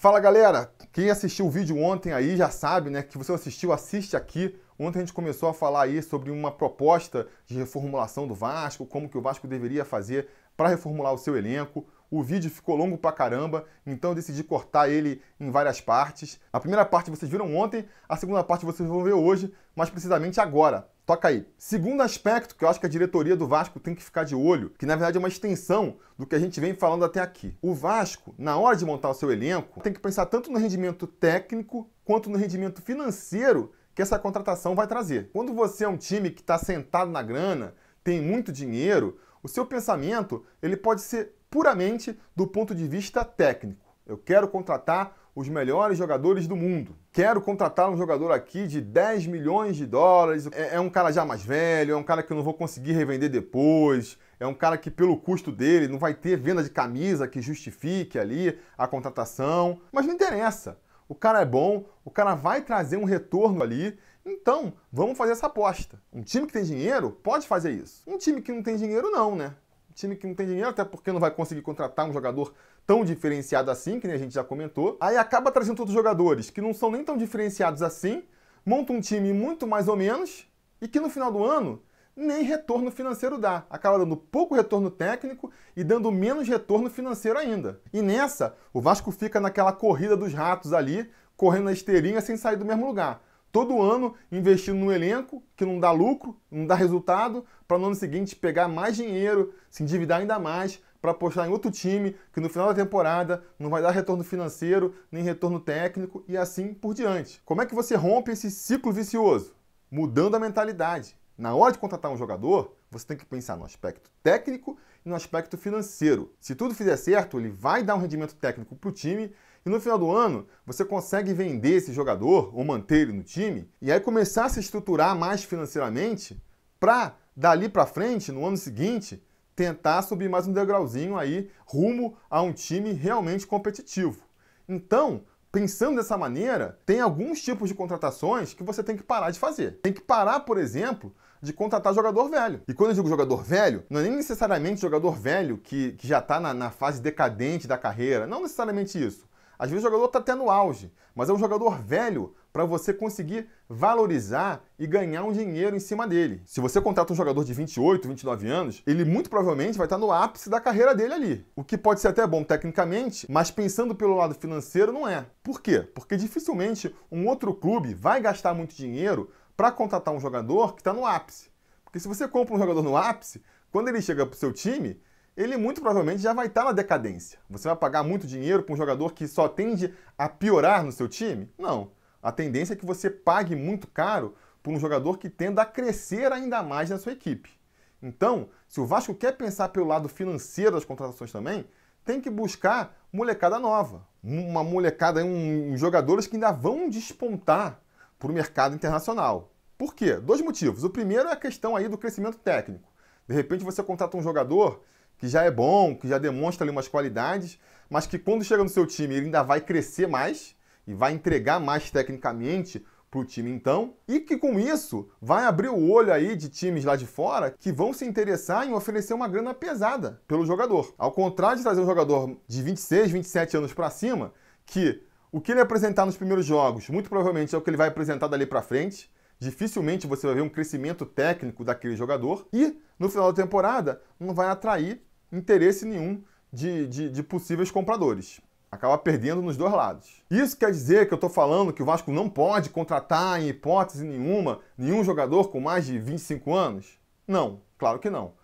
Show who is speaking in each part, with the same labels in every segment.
Speaker 1: Fala galera, quem assistiu o vídeo ontem aí já sabe, né, que você assistiu, assiste aqui. Ontem a gente começou a falar aí sobre uma proposta de reformulação do Vasco, como que o Vasco deveria fazer para reformular o seu elenco. O vídeo ficou longo pra caramba, então eu decidi cortar ele em várias partes. A primeira parte vocês viram ontem, a segunda parte vocês vão ver hoje, mas precisamente agora. Toca aí. Segundo aspecto que eu acho que a diretoria do Vasco tem que ficar de olho, que na verdade é uma extensão do que a gente vem falando até aqui. O Vasco, na hora de montar o seu elenco, tem que pensar tanto no rendimento técnico quanto no rendimento financeiro que essa contratação vai trazer. Quando você é um time que está sentado na grana, tem muito dinheiro, o seu pensamento ele pode ser puramente do ponto de vista técnico. Eu quero contratar os melhores jogadores do mundo. Quero contratar um jogador aqui de 10 milhões de dólares. É, é um cara já mais velho, é um cara que eu não vou conseguir revender depois. É um cara que, pelo custo dele, não vai ter venda de camisa que justifique ali a contratação. Mas não interessa. O cara é bom, o cara vai trazer um retorno ali. Então, vamos fazer essa aposta. Um time que tem dinheiro pode fazer isso. Um time que não tem dinheiro, não, né? Um time que não tem dinheiro, até porque não vai conseguir contratar um jogador tão diferenciado assim, que a gente já comentou. Aí acaba trazendo outros jogadores que não são nem tão diferenciados assim, monta um time muito mais ou menos e que no final do ano nem retorno financeiro dá. Acaba dando pouco retorno técnico e dando menos retorno financeiro ainda. E nessa, o Vasco fica naquela corrida dos ratos ali, correndo na esteirinha sem sair do mesmo lugar todo ano investindo no elenco, que não dá lucro, não dá resultado, para no ano seguinte pegar mais dinheiro, se endividar ainda mais, para apostar em outro time, que no final da temporada não vai dar retorno financeiro, nem retorno técnico e assim por diante. Como é que você rompe esse ciclo vicioso? Mudando a mentalidade. Na hora de contratar um jogador, você tem que pensar no aspecto técnico e no aspecto financeiro. Se tudo fizer certo, ele vai dar um rendimento técnico para o time e no final do ano, você consegue vender esse jogador ou manter ele no time e aí começar a se estruturar mais financeiramente para dali para frente, no ano seguinte, tentar subir mais um degrauzinho aí rumo a um time realmente competitivo. Então, pensando dessa maneira, tem alguns tipos de contratações que você tem que parar de fazer. Tem que parar, por exemplo, de contratar jogador velho. E quando eu digo jogador velho, não é nem necessariamente jogador velho que, que já está na, na fase decadente da carreira. Não necessariamente isso. Às vezes o jogador está até no auge, mas é um jogador velho para você conseguir valorizar e ganhar um dinheiro em cima dele. Se você contrata um jogador de 28, 29 anos, ele muito provavelmente vai estar tá no ápice da carreira dele ali. O que pode ser até bom tecnicamente, mas pensando pelo lado financeiro, não é. Por quê? Porque dificilmente um outro clube vai gastar muito dinheiro para contratar um jogador que está no ápice. Porque se você compra um jogador no ápice, quando ele chega para o seu time, ele muito provavelmente já vai estar tá na decadência. Você vai pagar muito dinheiro para um jogador que só tende a piorar no seu time? Não. A tendência é que você pague muito caro por um jogador que tenda a crescer ainda mais na sua equipe. Então, se o Vasco quer pensar pelo lado financeiro das contratações também, tem que buscar molecada nova. Uma molecada, um, jogadores que ainda vão despontar para o mercado internacional. Por quê? Dois motivos. O primeiro é a questão aí do crescimento técnico. De repente você contrata um jogador que já é bom, que já demonstra ali umas qualidades, mas que quando chega no seu time ele ainda vai crescer mais e vai entregar mais tecnicamente para o time então, e que com isso vai abrir o olho aí de times lá de fora que vão se interessar em oferecer uma grana pesada pelo jogador. Ao contrário de trazer um jogador de 26, 27 anos para cima, que o que ele apresentar nos primeiros jogos, muito provavelmente é o que ele vai apresentar dali para frente. Dificilmente você vai ver um crescimento técnico daquele jogador e no final da temporada não vai atrair interesse nenhum de, de, de possíveis compradores. Acaba perdendo nos dois lados. Isso quer dizer que eu estou falando que o Vasco não pode contratar, em hipótese nenhuma, nenhum jogador com mais de 25 anos? Não, claro que não.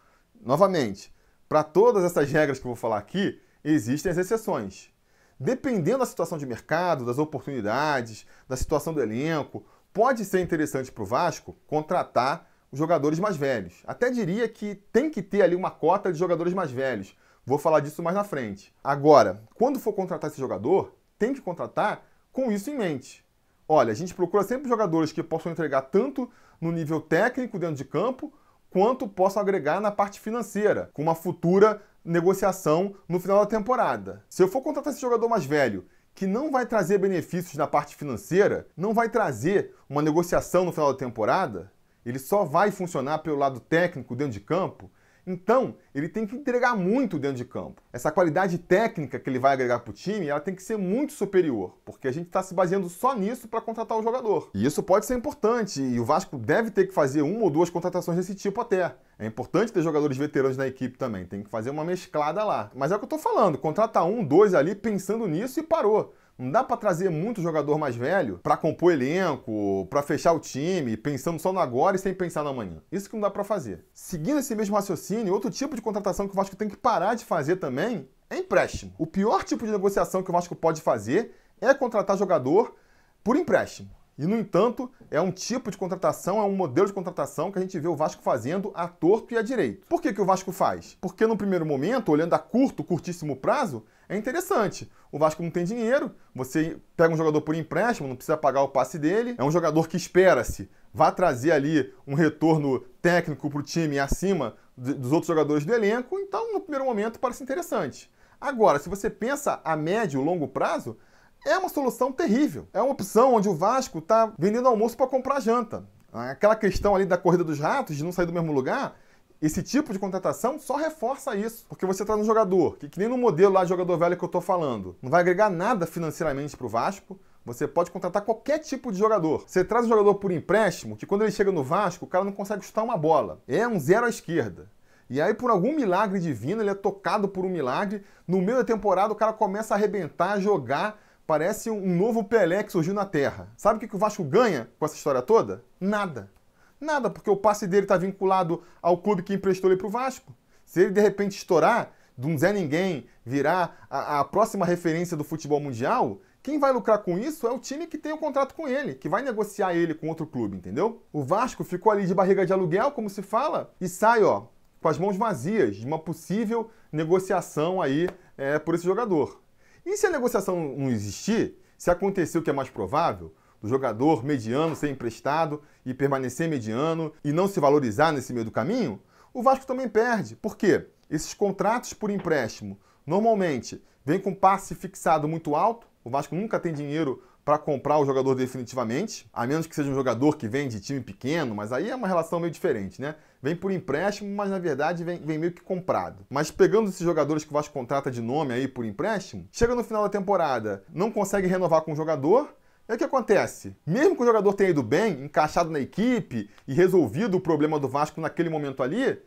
Speaker 1: Novamente, para todas essas regras que eu vou falar aqui, existem as exceções. Dependendo da situação de mercado, das oportunidades, da situação do elenco, pode ser interessante para o Vasco contratar jogadores mais velhos. Até diria que tem que ter ali uma cota de jogadores mais velhos. Vou falar disso mais na frente. Agora, quando for contratar esse jogador, tem que contratar com isso em mente. Olha, a gente procura sempre jogadores que possam entregar tanto no nível técnico dentro de campo, quanto possam agregar na parte financeira, com uma futura negociação no final da temporada. Se eu for contratar esse jogador mais velho, que não vai trazer benefícios na parte financeira, não vai trazer uma negociação no final da temporada, ele só vai funcionar pelo lado técnico dentro de campo. Então, ele tem que entregar muito dentro de campo. Essa qualidade técnica que ele vai agregar para o time, ela tem que ser muito superior, porque a gente está se baseando só nisso para contratar o jogador. E isso pode ser importante, e o Vasco deve ter que fazer uma ou duas contratações desse tipo até. É importante ter jogadores veteranos na equipe também, tem que fazer uma mesclada lá. Mas é o que eu estou falando, contratar um, dois ali pensando nisso e parou. Não dá para trazer muito jogador mais velho para compor elenco, para fechar o time, pensando só no agora e sem pensar no amanhã. Isso que não dá para fazer. Seguindo esse mesmo raciocínio, outro tipo de contratação que o Vasco tem que parar de fazer também é empréstimo. O pior tipo de negociação que o Vasco pode fazer é contratar jogador por empréstimo. E, no entanto, é um tipo de contratação, é um modelo de contratação que a gente vê o Vasco fazendo a torto e a direito. Por que, que o Vasco faz? Porque, no primeiro momento, olhando a curto, curtíssimo prazo, é interessante. O Vasco não tem dinheiro, você pega um jogador por empréstimo, não precisa pagar o passe dele. É um jogador que espera-se vá trazer ali um retorno técnico para o time acima dos outros jogadores do elenco. Então, no primeiro momento, parece interessante. Agora, se você pensa a médio e longo prazo, é uma solução terrível. É uma opção onde o Vasco está vendendo almoço para comprar janta. Aquela questão ali da corrida dos ratos, de não sair do mesmo lugar, esse tipo de contratação só reforça isso. Porque você traz tá um jogador, que, que nem no modelo lá de jogador velho que eu estou falando, não vai agregar nada financeiramente para o Vasco, você pode contratar qualquer tipo de jogador. Você traz um jogador por empréstimo, que quando ele chega no Vasco, o cara não consegue chutar uma bola. É um zero à esquerda. E aí, por algum milagre divino, ele é tocado por um milagre. No meio da temporada, o cara começa a arrebentar, a jogar, Parece um novo Pelé que surgiu na Terra. Sabe o que, o Vasco ganha com essa história toda? Nada. Nada, porque o passe dele está vinculado ao clube que emprestou ele para o Vasco. Se ele de repente estourar, de um Zé Ninguém virar a, a, próxima referência do futebol mundial, quem vai lucrar com isso é o time que tem o um contrato com ele, que vai negociar ele com outro clube, entendeu? O Vasco ficou ali de barriga de aluguel, como se fala, e sai, ó, com as mãos vazias de uma possível negociação aí é, por esse jogador. E se a negociação não existir, se acontecer o que é mais provável, do jogador mediano ser emprestado e permanecer mediano e não se valorizar nesse meio do caminho, o Vasco também perde. Por quê? Esses contratos por empréstimo normalmente vêm com passe fixado muito alto, o Vasco nunca tem dinheiro para comprar o jogador definitivamente, a menos que seja um jogador que vem de time pequeno, mas aí é uma relação meio diferente, né? Vem por empréstimo, mas na verdade vem, vem meio que comprado. Mas pegando esses jogadores que o Vasco contrata de nome aí por empréstimo, chega no final da temporada, não consegue renovar com o jogador, e aí o que acontece? Mesmo que o jogador tenha ido bem, encaixado na equipe e resolvido o problema do Vasco naquele momento ali,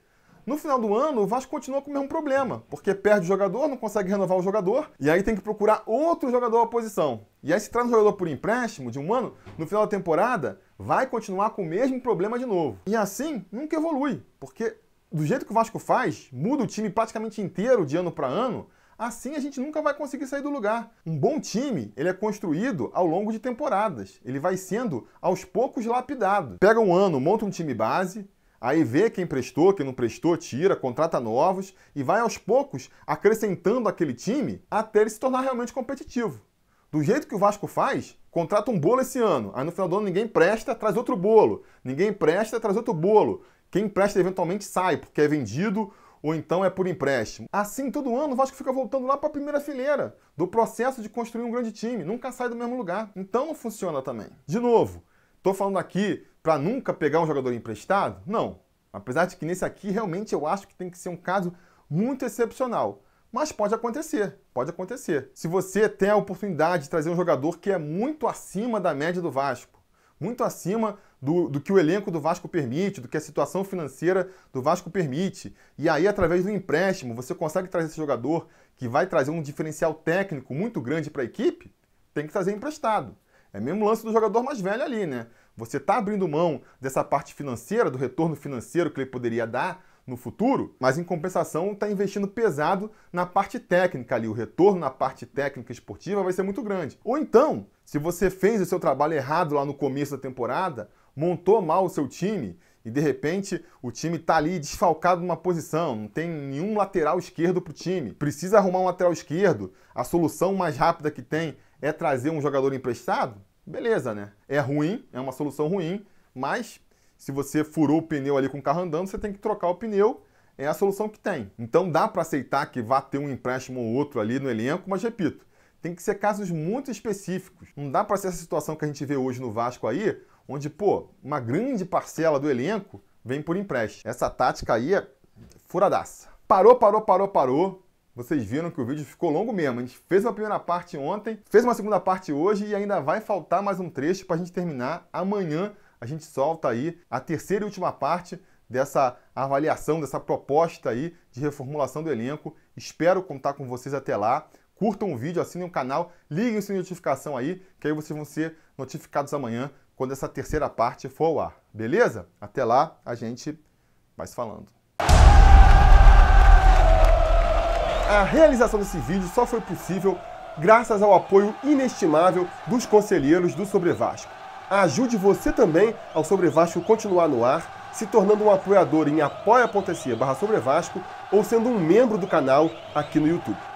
Speaker 1: no final do ano, o Vasco continua com o mesmo problema, porque perde o jogador, não consegue renovar o jogador, e aí tem que procurar outro jogador à posição. E aí, se traz um jogador por empréstimo de um ano, no final da temporada, vai continuar com o mesmo problema de novo. E assim, nunca evolui, porque do jeito que o Vasco faz, muda o time praticamente inteiro de ano para ano, Assim a gente nunca vai conseguir sair do lugar. Um bom time, ele é construído ao longo de temporadas. Ele vai sendo aos poucos lapidado. Pega um ano, monta um time base, Aí vê quem prestou, quem não prestou, tira, contrata novos e vai aos poucos acrescentando aquele time até ele se tornar realmente competitivo. Do jeito que o Vasco faz, contrata um bolo esse ano, aí no final do ano ninguém presta, traz outro bolo. Ninguém presta, traz outro bolo. Quem presta eventualmente sai, porque é vendido ou então é por empréstimo. Assim, todo ano o Vasco fica voltando lá para a primeira fileira do processo de construir um grande time, nunca sai do mesmo lugar. Então não funciona também. De novo, estou falando aqui para nunca pegar um jogador emprestado? Não. Apesar de que nesse aqui realmente eu acho que tem que ser um caso muito excepcional. Mas pode acontecer, pode acontecer. Se você tem a oportunidade de trazer um jogador que é muito acima da média do Vasco, muito acima do, do que o elenco do Vasco permite, do que a situação financeira do Vasco permite, e aí através do empréstimo você consegue trazer esse jogador que vai trazer um diferencial técnico muito grande para a equipe, tem que trazer emprestado. É mesmo lance do jogador mais velho ali, né? Você está abrindo mão dessa parte financeira, do retorno financeiro que ele poderia dar no futuro, mas em compensação está investindo pesado na parte técnica ali. O retorno na parte técnica esportiva vai ser muito grande. Ou então, se você fez o seu trabalho errado lá no começo da temporada, montou mal o seu time e de repente o time está ali desfalcado numa posição, não tem nenhum lateral esquerdo para o time, precisa arrumar um lateral esquerdo, a solução mais rápida que tem é trazer um jogador emprestado? beleza, né? É ruim, é uma solução ruim, mas se você furou o pneu ali com o carro andando, você tem que trocar o pneu, é a solução que tem. Então dá para aceitar que vá ter um empréstimo ou outro ali no elenco, mas repito, tem que ser casos muito específicos. Não dá para ser essa situação que a gente vê hoje no Vasco aí, onde, pô, uma grande parcela do elenco vem por empréstimo. Essa tática aí é furadaça. Parou, parou, parou, parou. Vocês viram que o vídeo ficou longo mesmo. A gente fez uma primeira parte ontem, fez uma segunda parte hoje e ainda vai faltar mais um trecho para a gente terminar. Amanhã a gente solta aí a terceira e última parte dessa avaliação, dessa proposta aí de reformulação do elenco. Espero contar com vocês até lá. Curtam o vídeo, assinem o canal, liguem o sininho de notificação aí, que aí vocês vão ser notificados amanhã quando essa terceira parte for ao ar. Beleza? Até lá, a gente vai se falando. a realização desse vídeo só foi possível graças ao apoio inestimável dos conselheiros do Sobrevasco. Ajude você também ao Sobrevasco continuar no ar, se tornando um apoiador em apoia.se barra Sobrevasco ou sendo um membro do canal aqui no YouTube.